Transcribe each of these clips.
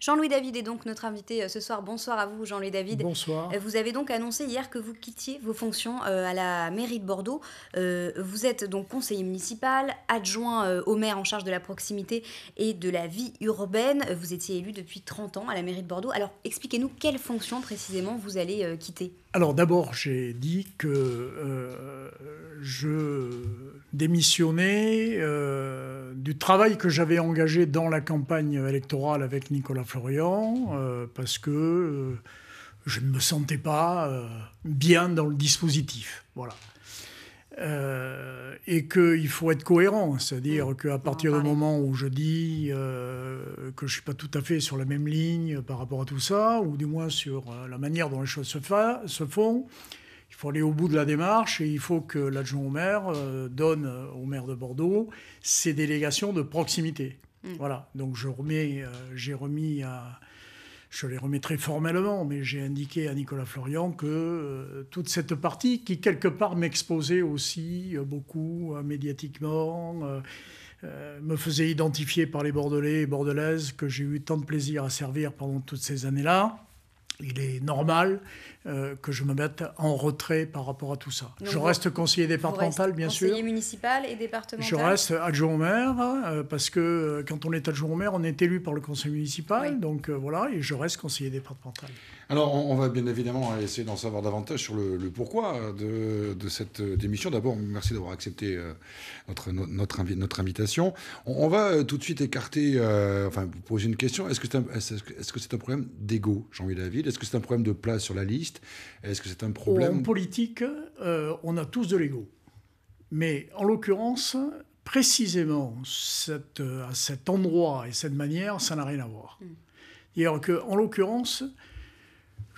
Jean-Louis David est donc notre invité euh, ce soir. Bonsoir à vous, Jean-Louis David. Bonsoir. Euh, vous avez donc annoncé hier que vous quittiez vos fonctions euh, à la mairie de Bordeaux. Vous êtes donc conseiller municipal, adjoint au maire en charge de la proximité et de la vie urbaine. Vous étiez élu depuis 30 ans à la mairie de Bordeaux. Alors expliquez-nous quelles fonctions précisément vous allez quitter. Alors d'abord, j'ai dit que euh, je démissionnais euh, du travail que j'avais engagé dans la campagne électorale avec Nicolas Florian, euh, parce que je ne me sentais pas bien dans le dispositif. Voilà. Euh, et qu'il faut être cohérent, c'est-à-dire qu'à partir du moment où je dis euh, que je ne suis pas tout à fait sur la même ligne par rapport à tout ça, ou du moins sur euh, la manière dont les choses se, se font, il faut aller au bout de la démarche et il faut que l'adjoint au maire donne au maire de Bordeaux ses délégations de proximité. Mm. Voilà, donc je remets, j'ai remis à je les remettrai formellement, mais j'ai indiqué à Nicolas Florian que euh, toute cette partie, qui quelque part m'exposait aussi euh, beaucoup euh, médiatiquement, me faisait identifier par les Bordelais et Bordelaises que j'ai eu tant de plaisir à servir pendant toutes ces années-là, il est normal euh, que je me mette en retrait par rapport à tout ça. je reste conseiller départemental, bien sûr. Conseiller municipal et départemental. Je reste adjoint au maire, hein, euh, parce que euh, quand on est adjoint au maire, on est élu par le conseil municipal. Donc voilà, et je reste conseiller départemental. Alors, on, va bien évidemment essayer d'en savoir davantage sur le, pourquoi de, cette euh, démission. D'abord, merci d'avoir accepté euh, notre, notre, invitation. On, va euh, tout de suite écarter, enfin, vous poser une question. Est-ce que c'est un, problème d'ego, Jean-Louis David Est-ce que c'est un problème de place sur la liste Est-ce que c'est un problème. En politique, on a tous de l'ego. Mais en l'occurrence, précisément à cet endroit et cette manière, ça n'a rien à voir. Hmm. D'ailleurs à qu'en l'occurrence,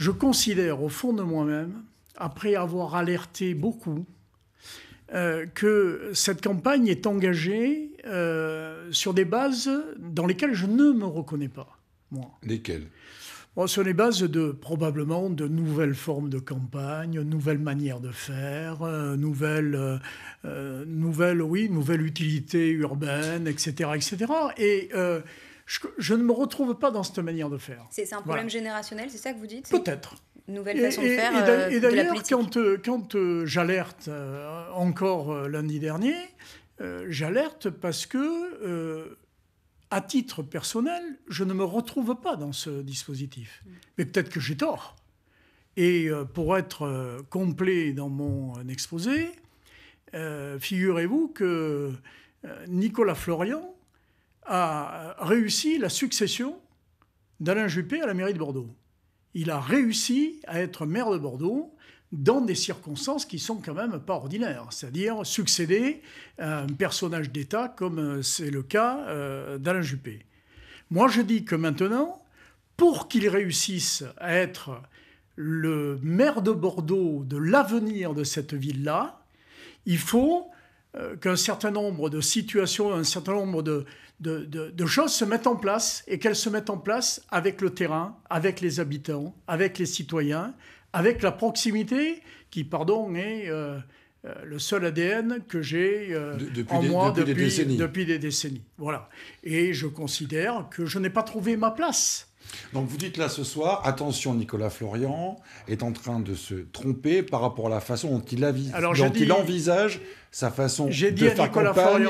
je considère au fond de moi-même, après avoir alerté beaucoup, euh, que cette campagne est engagée euh, sur des bases dans lesquelles je ne me reconnais pas, moi. Lesquelles Sur les bases de probablement de nouvelles formes de campagne, nouvelles manières de faire, euh, nouvelles, oui, nouvelles utilités urbaines, etc., etc. Et je, ne me retrouve pas dans cette manière de faire. C'est un problème générationnel, c'est ça que vous dites Peut-être. Nouvelle façon de faire. Et, d'ailleurs, quand, quand j'alerte encore lundi dernier, euh, j'alerte parce que euh, à titre personnel, je ne me retrouve pas dans ce dispositif. Mm. Mais peut-être que j'ai tort. Et euh, pour être complet dans mon exposé, figurez-vous que Nicolas Florian a réussi la succession d'Alain Juppé à la mairie de Bordeaux. Il a réussi à être maire de Bordeaux dans des circonstances qui sont quand même pas ordinaires, c'est-à-dire succéder à un personnage d'État comme euh, c'est le cas euh, d'Alain Juppé. Moi, je dis que maintenant, pour qu'il réussisse à être le maire de Bordeaux de l'avenir de cette ville-là, il faut euh, qu'un certain nombre de situations, un certain nombre de, choses se mettent en place et qu'elles se mettent en place avec le terrain, avec les habitants, avec les citoyens, avec la proximité qui, pardon, est euh, euh, le seul ADN que j'ai en moi depuis, des depuis, des décennies. Voilà. Et je considère que je n'ai pas trouvé ma place donc vous dites là ce soir, attention, Nicolas Florian est en train de se tromper par rapport à la façon dont il, envisage sa façon de faire campagne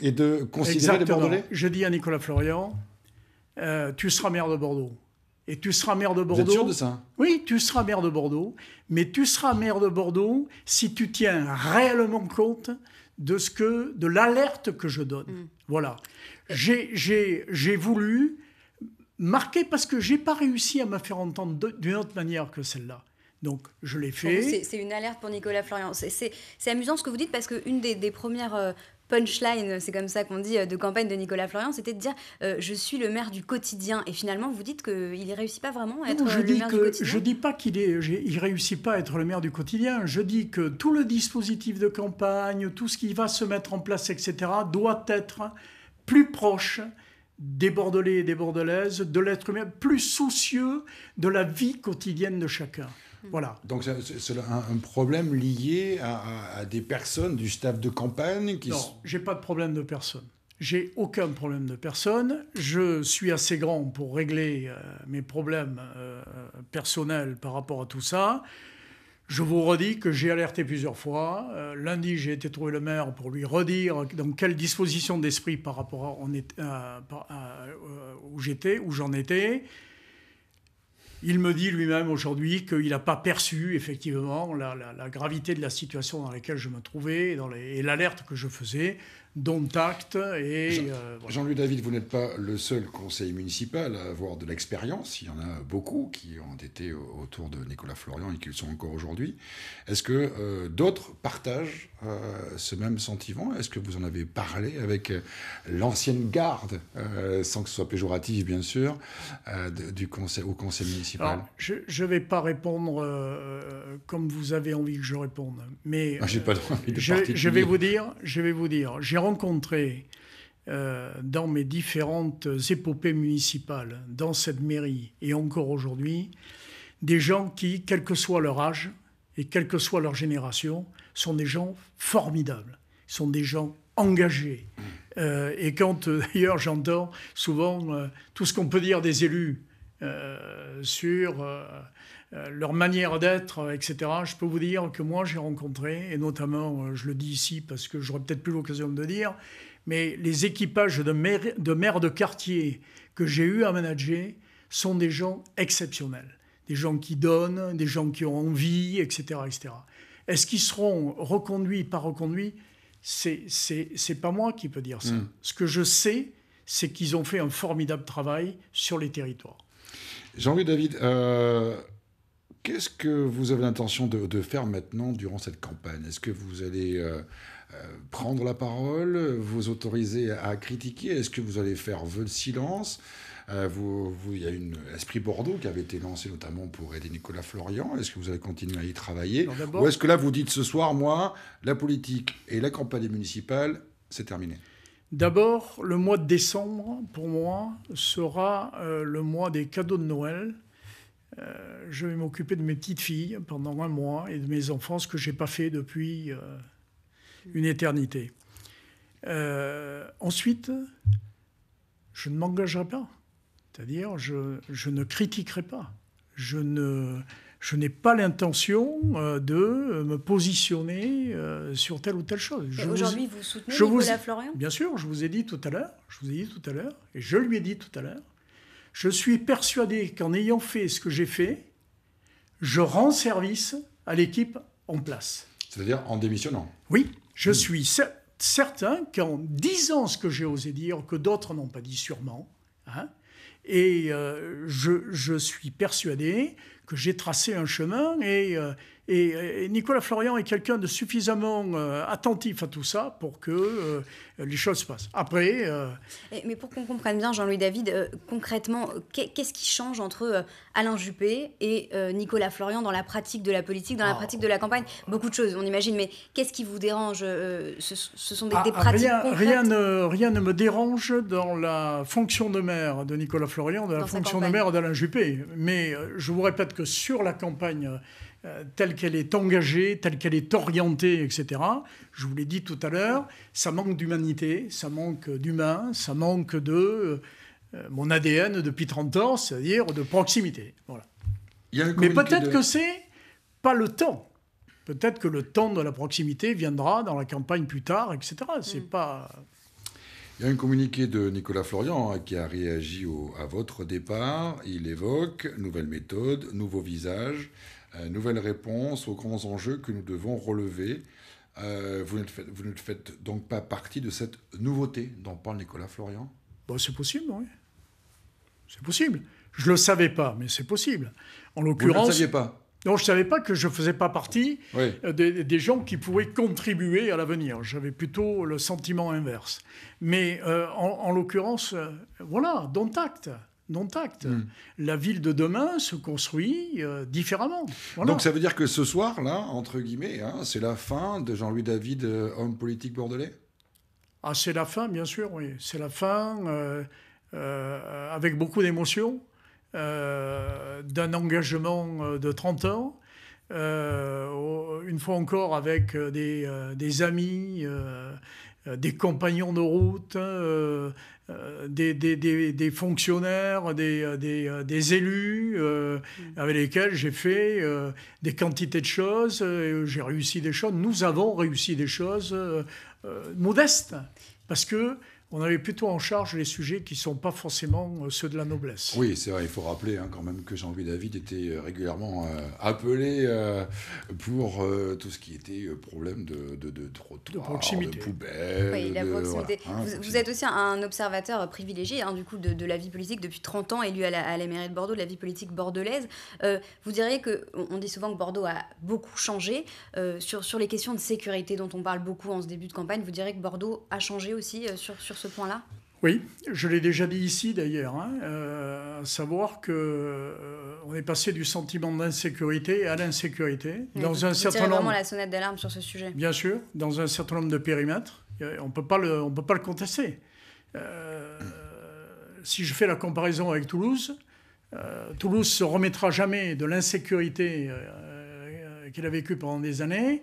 et, de, considérer les Bordelais. Je dis à Nicolas Florian, euh, tu seras maire de Bordeaux. Et tu seras maire de Bordeaux. Vous êtes sûr de ça hein Oui, tu seras maire de Bordeaux. Mais tu seras maire de Bordeaux si tu tiens réellement compte de ce que, de l'alerte que je donne. Mm. Voilà. J'ai voulu marqué parce que j'ai pas réussi à me faire entendre d'une autre manière que celle-là. Donc, je l'ai fait. C'est une alerte pour Nicolas Florian. C'est amusant ce que vous dites parce qu'une des, des premières euh, punchlines, c'est comme ça qu'on dit, euh, de campagne de Nicolas Florian, c'était de dire euh, je suis le maire du quotidien. Et finalement, vous dites qu'il ne réussit pas vraiment à être le maire du quotidien. Je dis pas qu'il ne réussit pas à être le maire du quotidien. Je dis que tout le dispositif de campagne, tout ce qui va se mettre en place, etc., doit être plus proche des Bordelais et des Bordelaises, de l'être humain, plus soucieux de la vie quotidienne de chacun. Mm. Voilà. Donc c'est un, problème lié à, des personnes du staff de campagne qui... Non, j'ai pas de problème de personne. J'ai aucun problème de personne. Je suis assez grand pour régler euh, mes problèmes euh, personnels par rapport à tout ça. Je vous redis que j'ai alerté plusieurs fois. Euh, lundi, j'ai été trouver le maire pour lui redire dans quelle disposition d'esprit par rapport à, euh, euh, où j'étais, où j'en étais. Il me dit lui-même aujourd'hui qu'il n'a pas perçu effectivement la, la, gravité de la situation dans laquelle je me trouvais et, l'alerte que je faisais dont acte. Et, Jean, euh, luc louis David, vous n'êtes pas le seul conseil municipal à avoir de l'expérience. Il y en a beaucoup qui ont été autour de Nicolas Florian et qui le sont encore aujourd'hui. Est-ce que euh, d'autres partagent euh, ce même sentiment Est-ce que vous en avez parlé avec l'ancienne garde, sans que ce soit péjoratif bien sûr, du conseil, au conseil municipal Je ne vais pas répondre comme vous avez envie que je réponde. Mais, ah, pas envie de je, je, vais vous dire, je vais vous dire, rencontré euh, dans mes différentes épopées municipales, dans cette mairie et encore aujourd'hui, des gens qui, quel que soit leur âge et quelle que soit leur génération, sont des gens formidables, sont des gens engagés. Mmh. Euh, et quand euh, d'ailleurs j'entends souvent tout ce qu'on peut dire des élus, euh, sur euh, euh, leur manière d'être, etc. Je peux vous dire que moi, j'ai rencontré, et notamment, je le dis ici parce que j'aurais peut-être plus l'occasion de le dire, mais les équipages de maires de, de quartier que j'ai eu à manager sont des gens exceptionnels, des gens qui donnent, des gens qui ont envie, etc. etc. Est-ce qu'ils seront reconduits, pas reconduits C'est pas moi qui peux dire ça. Hmm. Ce que je sais, c'est qu'ils ont fait un formidable travail sur les territoires. Jean-Louis David, euh, qu'est-ce que vous avez l'intention de, faire maintenant durant cette campagne Est-ce que vous allez euh, euh, prendre la parole, vous autoriser à critiquer Est-ce que vous allez faire vœu de silence vous, il y a une Esprit Bordeaux qui avait été lancé notamment pour aider Nicolas Florian. Est-ce que vous allez continuer à y travailler Ou est-ce que là, vous dites ce soir, moi, la politique et la campagne municipale, c'est terminé D'abord, le mois de décembre, pour moi, sera euh, le mois des cadeaux de Noël. Euh, je vais m'occuper de mes petites filles pendant un mois et de mes enfants, ce que je n'ai pas fait depuis euh, une éternité. ensuite, je ne m'engagerai pas. C'est-à-dire, je, je, ne critiquerai pas. Je ne, je n'ai pas l'intention euh, de me positionner euh, sur telle ou telle chose. Aujourd'hui, vous, soutenez je Nicolas vous, Florian Bien sûr, je vous ai dit tout à l'heure, je vous ai dit tout à l'heure, et je lui ai dit tout à l'heure, je suis persuadé qu'en ayant fait ce que j'ai fait, je rends service à l'équipe en place. C'est-à-dire en démissionnant Oui, je hmm. suis certain qu'en disant ce que j'ai osé dire, que d'autres n'ont pas dit sûrement, hein, et euh, je, suis persuadé que j'ai tracé un chemin et euh, et, Nicolas Florian est quelqu'un de suffisamment euh, attentif à tout ça pour que euh, les choses se passent. Après. Euh, mais pour qu'on comprenne bien, Jean-Louis David, concrètement, qu'est-ce qui change entre Alain Juppé et Nicolas Florian dans la pratique de la politique, dans la ah. pratique de la campagne Beaucoup de choses, on imagine, mais qu'est-ce qui vous dérange ce, sont des, ah, ah, pratiques. Rien, concrètes rien, ne, rien ne me dérange dans la fonction de maire de Nicolas Florian, dans la fonction de maire d'Alain Juppé. Mais je vous répète que sur la campagne euh, telle qu'elle est engagée, telle qu'elle est orientée, etc. Je vous l'ai dit tout à l'heure, ça manque d'humanité, ça manque d'humain, ça manque de euh, euh, mon ADN depuis 30 ans, c'est-à-dire de proximité. Voilà. Mais peut-être que que c'est pas le temps. Peut-être que le temps de la proximité viendra dans la campagne plus tard, etc. Mm. C'est pas. Il y a un communiqué de Nicolas Florian hein, qui a réagi à votre départ. Il évoque nouvelle méthode, nouveaux visages ». Euh, Nouvelle réponse aux grands enjeux que nous devons relever. Euh, vous, ne faites, vous, ne faites, donc pas partie de cette nouveauté dont parle Nicolas Florian bah, C'est possible, oui. C'est possible. Je ne le savais pas, mais c'est possible. En l'occurrence. Vous ne le saviez pas non, je ne savais pas que je ne faisais pas partie euh, des, gens qui pouvaient contribuer à l'avenir. J'avais plutôt le sentiment inverse. Mais en, l'occurrence, voilà, dont acte. Non acte. Hmm. La ville de demain se construit euh, différemment. Donc ça veut dire que ce soir, là, entre guillemets, hein, c'est la fin de Jean-Louis David, euh, homme politique bordelais Ah, c'est la fin, bien sûr, oui. C'est la fin, euh, avec beaucoup d'émotion, d'un engagement de 30 ans. une fois encore avec des amis, des compagnons de route, hein, euh, des, des, fonctionnaires, des, euh, euh, élus, mm. avec lesquels j'ai fait des quantités de choses, j'ai réussi des choses, nous avons réussi des choses modestes, parce que on avait plutôt en charge les sujets qui ne sont pas forcément euh, ceux de la noblesse. Oui, c'est vrai, il faut rappeler hein, quand même que Jean-Louis David était euh, régulièrement euh, appelé pour tout ce qui était problème de, de, de trottoir, de, proximité. poubelle. Hein, proximité. vous, êtes aussi un observateur privilégié hein, du coup, de, la vie politique depuis 30 ans, élu à la, mairie de Bordeaux, de la vie politique bordelaise. vous diriez que, on dit souvent que Bordeaux a beaucoup changé. sur, sur les questions de sécurité dont on parle beaucoup en ce début de campagne, vous diriez que Bordeaux a changé aussi sur, sur ce point-là oui, je l'ai déjà dit ici d'ailleurs, hein, euh, à savoir qu'on euh, est passé du sentiment d'insécurité à l'insécurité dans un certain nombre. vraiment la sonnette d'alarme sur ce sujet. Bien sûr, dans un certain nombre de périmètres, euh, on ne peut pas le contester. si je fais la comparaison avec Toulouse, Toulouse se remettra jamais de l'insécurité qu'elle a vécue pendant des années.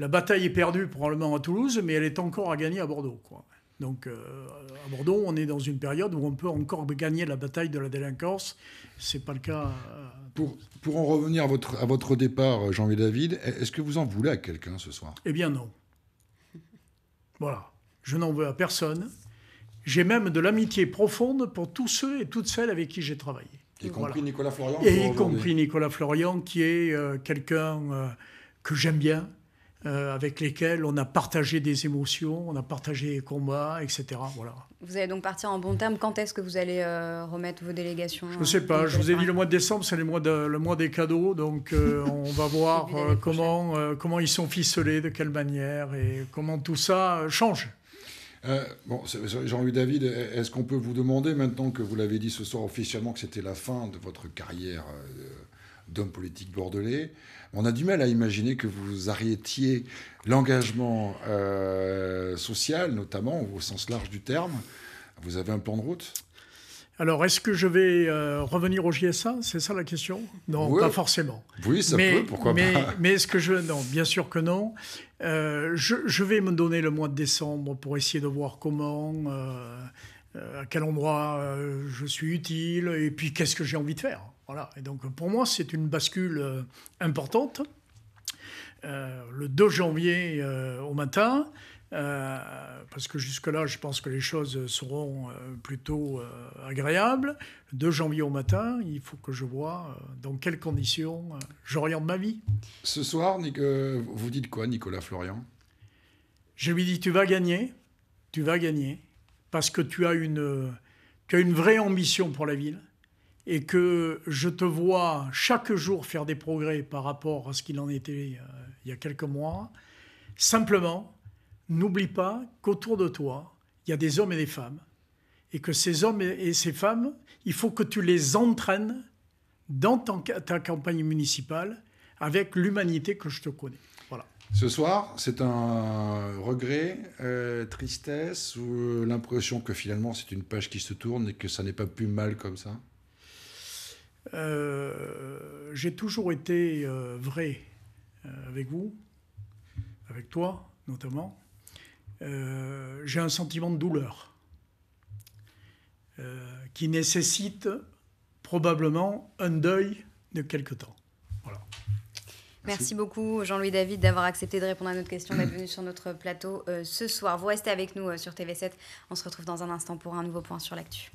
La bataille est perdue probablement à Toulouse, mais elle est encore à gagner à Bordeaux. Quoi. Donc euh, à Bordeaux, on est dans une période où on peut encore gagner la bataille de la délinquance. C'est pas le cas. Euh, pour, pour, en revenir à votre, à votre départ, Jean-Louis David, est-ce que vous en voulez à quelqu'un ce soir Eh bien non. Voilà, je n'en veux à personne. J'ai même de l'amitié profonde pour tous ceux et toutes celles avec qui j'ai travaillé. Y compris Nicolas Florian. Et y compris Nicolas Florian, qui est euh, quelqu'un que j'aime bien, euh, avec lesquels on a partagé des émotions, on a partagé des combats, etc. Voilà. Vous allez donc partir en bon terme. Quand est-ce que vous allez euh, remettre vos délégations Je ne sais euh, pas. Je vous ai dit le mois de décembre, c'est le, le mois, des cadeaux. Donc on va voir comment, comment ils sont ficelés, de quelle manière et comment tout ça change. bon, Jean-Louis David, est-ce qu'on peut vous demander, maintenant que vous l'avez dit ce soir officiellement, que c'était la fin de votre carrière d'hommes politiques bordelais. On a du mal à imaginer que vous arrêtiez l'engagement euh, social, notamment au sens large du terme. Vous avez un plan de route alors, est-ce que je vais euh, revenir au GSA C'est ça la question Non, pas forcément. Oui, ça peut, pourquoi pas. Mais est-ce que je. Non, bien sûr que non. Euh, je, vais me donner le mois de décembre pour essayer de voir comment à quel endroit je suis utile et puis qu'est-ce que j'ai envie de faire. Voilà. Et donc pour moi, c'est une bascule euh, importante. Euh, le 2 janvier euh, au matin, parce que jusque-là, je pense que les choses seront plutôt agréables. Le 2 janvier au matin, il faut que je vois dans quelles conditions j'oriente ma vie. Ce soir, vous dites quoi, Nicolas Florian Je lui dis, tu vas gagner, tu vas gagner, parce que tu as une, tu as une vraie ambition pour la ville et que je te vois chaque jour faire des progrès par rapport à ce qu'il en était euh, il y a quelques mois, simplement, n'oublie pas qu'autour de toi, il y a des hommes et des femmes, et que ces hommes et ces femmes, il faut que tu les entraînes dans ta campagne municipale avec l'humanité que je te connais. Voilà. Ce soir, c'est un regret, euh, tristesse ou euh, l'impression que finalement c'est une page qui se tourne et que ça n'est pas plus mal comme ça euh, j'ai toujours été euh, vrai euh, avec vous, avec toi notamment. j'ai un sentiment de douleur qui nécessite probablement un deuil de quelque temps. Voilà. Merci. beaucoup Jean-Louis David d'avoir accepté de répondre à notre question, d'être venu sur notre plateau ce soir. Vous restez avec nous sur TV7. On se retrouve dans un instant pour un nouveau point sur l'actu.